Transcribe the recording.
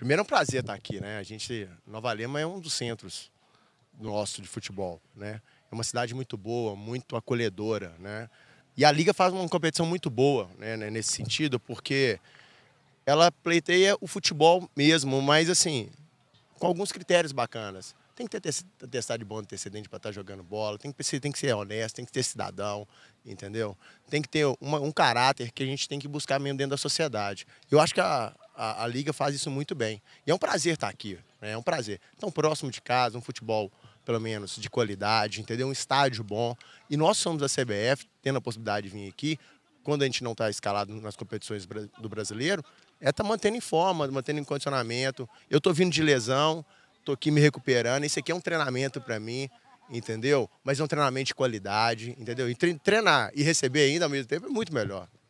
Primeiro é um prazer estar aqui, né? A gente, Nova Lima é um dos centros nosso de futebol, né? É uma cidade muito boa, muito acolhedora, né? E a Liga faz uma competição muito boa né, né nesse sentido, porque ela pleiteia o futebol mesmo, mas assim, com alguns critérios bacanas. Tem que ter testar de bom antecedente para estar tá jogando bola, tem que, ser, tem que ser honesto, tem que ter cidadão, entendeu? Tem que ter uma, um caráter que a gente tem que buscar mesmo dentro da sociedade. Eu acho que a, a, a, Liga faz isso muito bem. E é um prazer estar aqui, né? é um prazer. Tão próximo de casa, um futebol, pelo menos, de qualidade, entendeu? Um estádio bom. E nós somos a CBF, tendo a possibilidade de vir aqui, quando a gente não está escalado nas competições do brasileiro, é estar tá mantendo em forma, mantendo em condicionamento. Eu estou vindo de lesão, estou aqui me recuperando. Isso aqui é um treinamento para mim, entendeu? Mas é um treinamento de qualidade, entendeu? E treinar e receber ainda ao mesmo tempo é muito melhor.